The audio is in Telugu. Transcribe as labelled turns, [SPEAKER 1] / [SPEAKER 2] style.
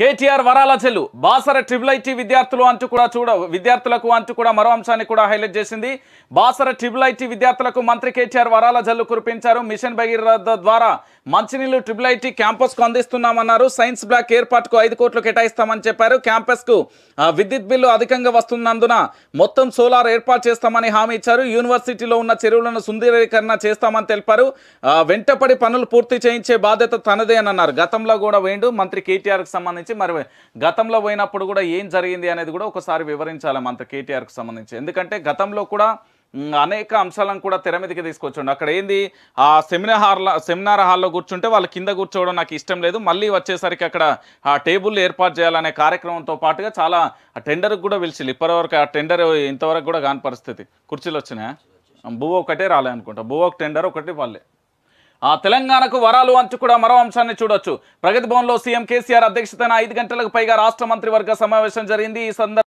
[SPEAKER 1] కేటీఆర్ వరాల చెల్లు బాసర ట్రిపుల్ ఐటీ విద్యార్థులు అంటూ కూడా చూడ విద్యార్థులకు అంటూ కూడా మరో అంశాన్ని కూడా హైలైట్ చేసింది బాసర ట్రిపుల్ ఐటీ విద్యార్థులకు మంత్రి కేటీఆర్ వరాల జల్లు కురిపించారు మిషన్ భగీరథ ద్వారా మంచినీళ్లు ట్రిపుల్ ఐటీ క్యాంపస్కు అందిస్తున్నామన్నారు సైన్స్ బ్లాక్ ఏర్పాటుకు ఐదు కోట్లు కేటాయిస్తామని చెప్పారు క్యాంపస్కు విద్యుత్ బిల్లు అధికంగా వస్తున్నందున మొత్తం సోలార్ ఏర్పాటు చేస్తామని హామీ ఇచ్చారు యూనివర్సిటీలో ఉన్న చెరువులను సుందరీకరణ చేస్తామని తెలిపారు వెంటపడి పనులు పూర్తి చేయించే బాధ్యత తనదే అని అన్నారు గతంలో కూడా వేయండు మంత్రి కేటీఆర్కి సంబంధించి సంబంధించి మరి గతంలో పోయినప్పుడు కూడా ఏం జరిగింది అనేది కూడా ఒకసారి వివరించాలి అంత కేటీఆర్కి సంబంధించి ఎందుకంటే గతంలో కూడా అనేక అంశాలను కూడా తెర మీదకి తీసుకొచ్చాడు అక్కడ ఏంది ఆ సెమినార్ హాల్ సెమినార్ హాల్లో కూర్చుంటే వాళ్ళు కింద కూర్చోవడం నాకు ఇష్టం లేదు మళ్ళీ వచ్చేసరికి అక్కడ ఆ టేబుల్ ఏర్పాటు చేయాలనే కార్యక్రమంతో పాటుగా చాలా టెండర్కి కూడా పిలిచింది ఇప్పటివరకు ఆ టెండర్ ఇంతవరకు కూడా కాని పరిస్థితి కుర్చీలు వచ్చినాయా బువ్వ ఒకటే రాలే అనుకుంటా బువ్వ ఒక టెండర్ ఒకటి వాళ్ళే ఆ తెలంగాణకు వరాలు అంచు కూడా మరో అంశాన్ని చూడొచ్చు ప్రగతి భవన్లో సీఎం కేసీఆర్ అధ్యక్షతన ఐదు గంటలకు పైగా రాష్ట్ర మంత్రివర్గ సమావేశం జరిగింది ఈ సందర్భంగా